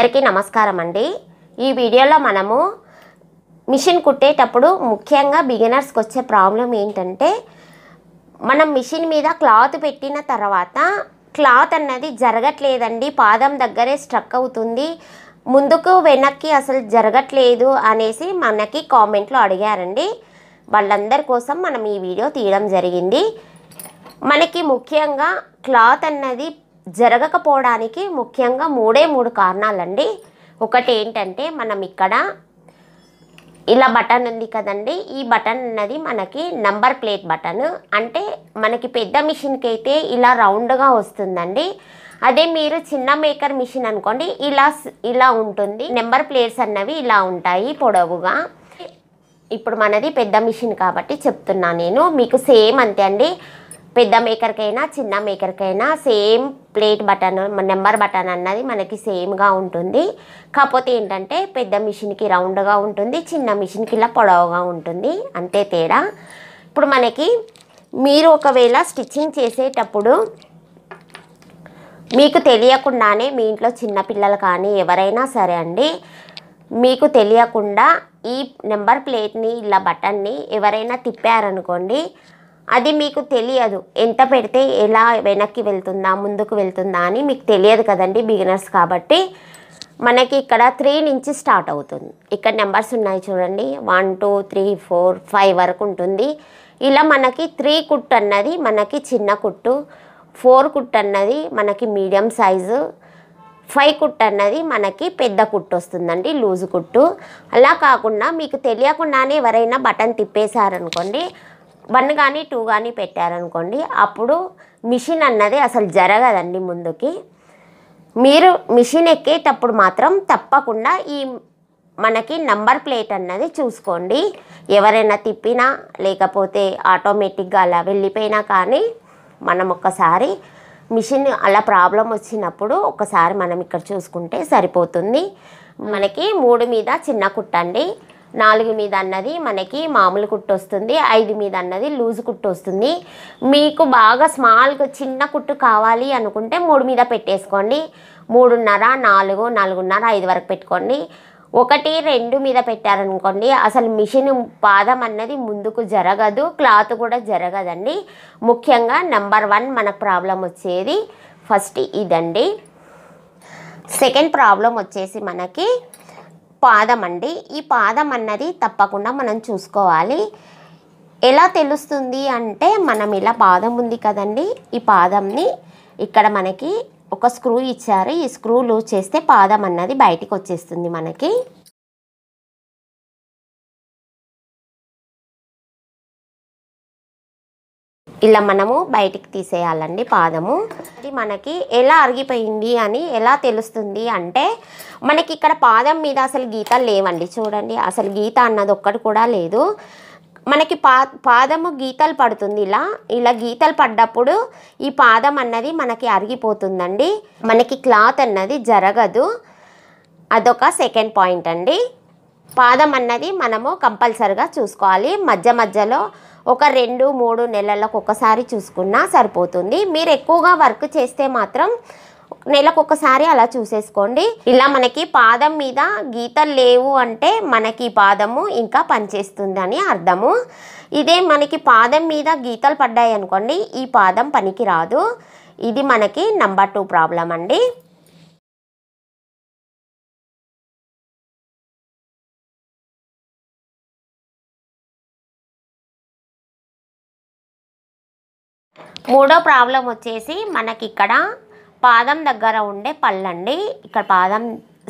అందరికీ నమస్కారం అండి ఈ వీడియోలో మనము మిషన్ కుట్టేటప్పుడు ముఖ్యంగా బిగినర్స్కి వచ్చే ప్రాబ్లం ఏంటంటే మనం మిషన్ మీద క్లాత్ పెట్టిన తర్వాత క్లాత్ అన్నది జరగట్లేదండి పాదం దగ్గరే స్ట్రక్ అవుతుంది ముందుకు వెనక్కి అసలు జరగట్లేదు అనేసి మనకి కామెంట్లో అడిగారండి వాళ్ళందరి కోసం మనం ఈ వీడియో తీయడం జరిగింది మనకి ముఖ్యంగా క్లాత్ అన్నది జరగకపోవడానికి ముఖ్యంగా మూడే మూడు కారణాలండి ఒకటి ఏంటంటే మనం ఇక్కడ ఇలా బటన్ ఉంది కదండి ఈ బటన్ అన్నది మనకి నంబర్ ప్లేట్ బటన్ అంటే మనకి పెద్ద మిషన్కి అయితే ఇలా రౌండ్గా వస్తుందండి అదే మీరు చిన్న మేకర్ మిషన్ అనుకోండి ఇలా ఇలా ఉంటుంది నెంబర్ ప్లేట్స్ అన్నవి ఇలా ఉంటాయి పొడవుగా ఇప్పుడు మనది పెద్ద మిషన్ కాబట్టి చెప్తున్నా నేను మీకు సేమ్ అంతే అండి పెద్ద మేకర్కైనా చిన్న మేకర్కైనా same plate button number button అన్నది మనకి సేమ్గా ఉంటుంది కాకపోతే ఏంటంటే పెద్ద మిషన్కి రౌండ్గా ఉంటుంది చిన్న మిషన్కి ఇలా పొడవుగా ఉంటుంది అంతే తేడా ఇప్పుడు మనకి మీరు ఒకవేళ స్టిచ్చింగ్ చేసేటప్పుడు మీకు తెలియకుండానే మీ ఇంట్లో చిన్నపిల్లలు కానీ ఎవరైనా సరే అండి మీకు తెలియకుండా ఈ నెంబర్ ప్లేట్ని ఇలా బటన్ని ఎవరైనా తిప్పారనుకోండి అది మీకు తెలియదు ఎంత పెడితే ఎలా వెనక్కి వెళ్తుందా ముందుకు వెళ్తుందా అని మీకు తెలియదు కదండి బిగినర్స్ కాబట్టి మనకి ఇక్కడ త్రీ నుంచి స్టార్ట్ అవుతుంది ఇక్కడ నెంబర్స్ ఉన్నాయి చూడండి one two three four five వరకు ఉంటుంది ఇలా మనకి త్రీ కుట్టు అన్నది మనకి చిన్న కుట్టు ఫోర్ కుట్టు అన్నది మనకి మీడియం సైజు ఫైవ్ కుట్టు అన్నది మనకి పెద్ద కుట్టు వస్తుందండి లూజు కుట్టు అలా కాకుండా మీకు తెలియకుండానే ఎవరైనా బటన్ తిప్పేశారనుకోండి వన్ కానీ టూ కానీ పెట్టారనుకోండి అప్పుడు మిషన్ అన్నది అసలు జరగదండి ముందుకి మీరు మిషన్ ఎక్కేటప్పుడు మాత్రం తప్పకుండా ఈ మనకి నంబర్ ప్లేట్ అన్నది చూసుకోండి ఎవరైనా తిప్పినా లేకపోతే ఆటోమేటిక్గా అలా వెళ్ళిపోయినా కానీ మనం ఒక్కసారి మిషన్ అలా ప్రాబ్లం వచ్చినప్పుడు ఒకసారి మనం ఇక్కడ చూసుకుంటే సరిపోతుంది మనకి మూడు మీద చిన్న కుట్టండి నాలుగు మీద అన్నది మనకి మామూలు కుట్టు వస్తుంది ఐదు మీద అన్నది లూజ్ కుట్టు వస్తుంది మీకు బాగా స్మాల్గా చిన్న కుట్టు కావాలి అనుకుంటే మూడు మీద పెట్టేసుకోండి మూడున్నర నాలుగు నాలుగున్నర ఐదు వరకు పెట్టుకోండి ఒకటి రెండు మీద పెట్టారనుకోండి అసలు మిషన్ పాదం అన్నది ముందుకు జరగదు క్లాత్ కూడా జరగదండి ముఖ్యంగా నెంబర్ వన్ మనకు ప్రాబ్లం వచ్చేది ఫస్ట్ ఇదండి సెకండ్ ప్రాబ్లం వచ్చేసి మనకి పాదం అండి ఈ పాదం అన్నది తప్పకుండా మనం చూసుకోవాలి ఎలా తెలుస్తుంది అంటే మనం ఇలా పాదం ఉంది కదండి ఈ పాదంని ఇక్కడ మనకి ఒక స్క్రూ ఇచ్చారు ఈ స్క్రూ లూజ్ చేస్తే పాదం అన్నది బయటికి వచ్చేస్తుంది మనకి ఇలా మనము బయటికి తీసేయాలండి పాదము ఇది మనకి ఎలా అరిగిపోయింది అని ఎలా తెలుస్తుంది అంటే మనకి ఇక్కడ పాదం మీద అసలు గీత లేవండి చూడండి అసలు గీత అన్నది ఒక్కటి కూడా లేదు మనకి పా పాదము గీతలు పడుతుంది ఇలా ఇలా గీతలు పడ్డప్పుడు ఈ పాదం అన్నది మనకి అరిగిపోతుందండి మనకి క్లాత్ అన్నది జరగదు అదొక సెకండ్ పాయింట్ అండి పాదం అన్నది మనము కంపల్సరిగా చూసుకోవాలి మధ్య మధ్యలో ఒక రెండు మూడు నెలలకు ఒకసారి చూసుకున్నా సరిపోతుంది మీరు ఎక్కువగా వర్క్ చేస్తే మాత్రం నెలకు ఒకసారి అలా చూసేసుకోండి ఇలా మనకి పాదం మీద గీతలు లేవు అంటే మనకి పాదము ఇంకా పనిచేస్తుందని అర్థము ఇదే మనకి పాదం మీద గీతలు పడ్డాయి అనుకోండి ఈ పాదం పనికి రాదు ఇది మనకి నంబర్ టూ ప్రాబ్లం అండి మూడో ప్రాబ్లం వచ్చేసి మనకి ఇక్కడ పాదం దగ్గర ఉండే పళ్ళండి ఇక్కడ పాదం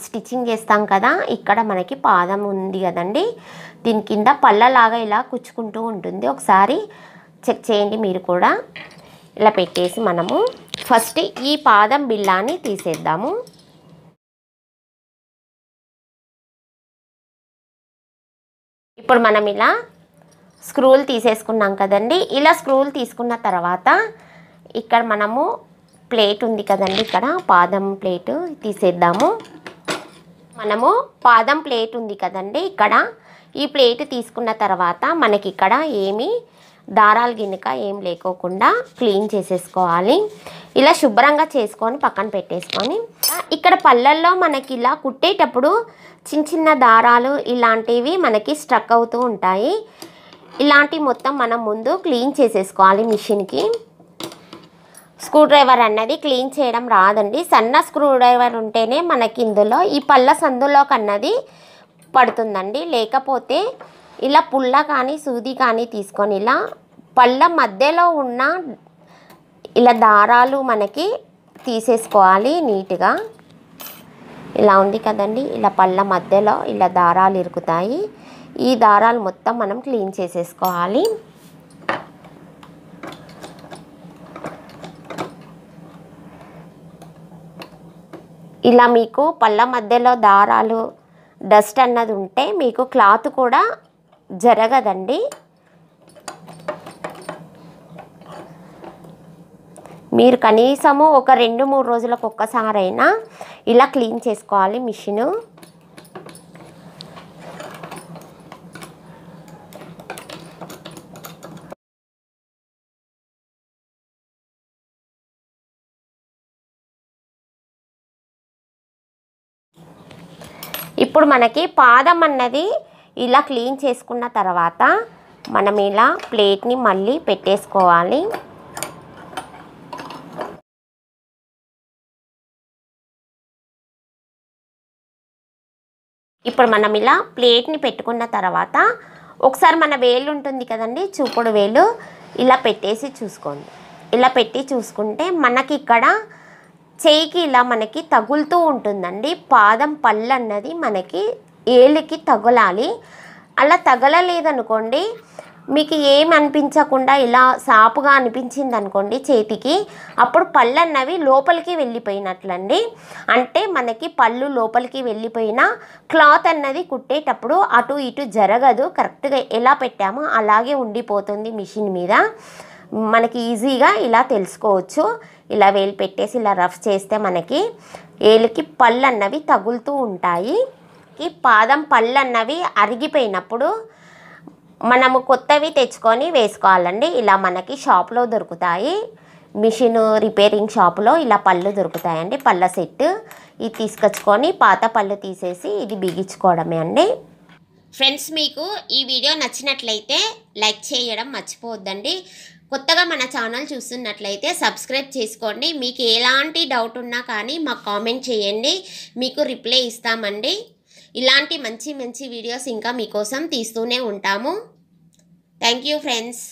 స్టిచ్చింగ్ చేస్తాం కదా ఇక్కడ మనకి పాదం ఉంది కదండి దీని కింద పళ్ళలాగా ఇలా కుచ్చుకుంటూ ఉంటుంది ఒకసారి చెక్ చేయండి మీరు కూడా ఇలా పెట్టేసి మనము ఫస్ట్ ఈ పాదం బిల్లాన్ని తీసేద్దాము ఇప్పుడు మనం ఇలా స్క్రూలు తీసేసుకున్నాం కదండి ఇలా స్క్రూలు తీసుకున్న తర్వాత ఇక్కడ మనము ప్లేట్ ఉంది కదండి ఇక్కడ పాదం ప్లేట్ తీసేద్దాము మనము పాదం ప్లేట్ ఉంది కదండి ఇక్కడ ఈ ప్లేట్ తీసుకున్న తర్వాత మనకి ఇక్కడ ఏమి దారాలు గినుక ఏం లేకోకుండా క్లీన్ చేసేసుకోవాలి ఇలా శుభ్రంగా చేసుకొని పక్కన పెట్టేసుకొని ఇక్కడ పళ్ళల్లో మనకి ఇలా కుట్టేటప్పుడు చిన్న చిన్న దారాలు ఇలాంటివి మనకి స్ట్రక్ అవుతూ ఉంటాయి ఇలాంటి మొత్తం మనం ముందు క్లీన్ చేసేసుకోవాలి మిషన్కి స్క్రూ డ్రైవర్ అన్నది క్లీన్ చేయడం రాదండి సన్న స్క్రూ డ్రైవర్ ఉంటేనే మనకి ఇందులో ఈ పళ్ళ సందులో కన్నది పడుతుందండి లేకపోతే ఇలా పుల్ల కానీ సూది కానీ తీసుకొని ఇలా పళ్ళ మధ్యలో ఉన్న ఇలా దారాలు మనకి తీసేసుకోవాలి నీట్గా ఇలా ఉంది కదండి ఇలా పళ్ళ మధ్యలో ఇలా దారాలు ఇరుకుతాయి ఈ దారాలు మొత్తం మనం క్లీన్ చేసేసుకోవాలి ఇలా మీకు పళ్ళ మధ్యలో దారాలు డస్ట్ అన్నది ఉంటే మీకు క్లాత్ కూడా జరగదండి మీరు కనీసము ఒక రెండు మూడు రోజులకు ఒక్కసారైనా ఇలా క్లీన్ చేసుకోవాలి మిషను ఇప్పుడు మనకి పాదం అన్నది ఇలా క్లీన్ చేసుకున్న తర్వాత మనం ఇలా ప్లేట్ని మళ్ళీ పెట్టేసుకోవాలి ఇప్పుడు మనం ఇలా ప్లేట్ని పెట్టుకున్న తర్వాత ఒకసారి మన వేలు ఉంటుంది కదండి చూపుడు వేలు ఇలా పెట్టేసి చూసుకోండి ఇలా పెట్టి చూసుకుంటే మనకి ఇక్కడ చేయికి ఇలా మనకి తగులుతూ ఉంటుందండి పాదం పళ్ళు అన్నది మనకి ఏలికి తగలాలి అలా తగలలేదనుకోండి మీకు ఏమి అనిపించకుండా ఇలా సాపుగా అనిపించింది అనుకోండి చేతికి అప్పుడు పళ్ళు అన్నవి లోపలికి వెళ్ళిపోయినట్లండి అంటే మనకి పళ్ళు లోపలికి వెళ్ళిపోయినా క్లాత్ అన్నది కుట్టేటప్పుడు అటు ఇటు జరగదు కరెక్ట్గా ఎలా పెట్టామో అలాగే ఉండిపోతుంది మిషన్ మీద మనకి ఈజీగా ఇలా తెలుసుకోవచ్చు ఇలా వేలు పెట్టేసి ఇలా రఫ్ చేస్తే మనకి వేలికి పళ్ళు అన్నవి తగులుతూ ఉంటాయి ఈ పాదం పళ్ళు అన్నవి అరిగిపోయినప్పుడు మనము కొత్తవి తెచ్చుకొని వేసుకోవాలండి ఇలా మనకి షాప్లో దొరుకుతాయి మిషన్ రిపేరింగ్ షాప్లో ఇలా పళ్ళు దొరుకుతాయండి పళ్ళ సెట్ ఇది తీసుకొచ్చుకొని పాత పళ్ళు తీసేసి ఇది బిగించుకోవడమే అండి ఫ్రెండ్స్ మీకు ఈ వీడియో నచ్చినట్లయితే లైక్ చేయడం మర్చిపోవద్దండి కొత్తగా మన ఛానల్ చూస్తున్నట్లయితే సబ్స్క్రైబ్ చేసుకోండి మీకు ఎలాంటి డౌట్ ఉన్నా కానీ మాకు కామెంట్ చేయండి మీకు రిప్లై ఇస్తామండి ఇలాంటి మంచి మంచి వీడియోస్ ఇంకా మీకోసం తీస్తూనే ఉంటాము థ్యాంక్ యూ ఫ్రెండ్స్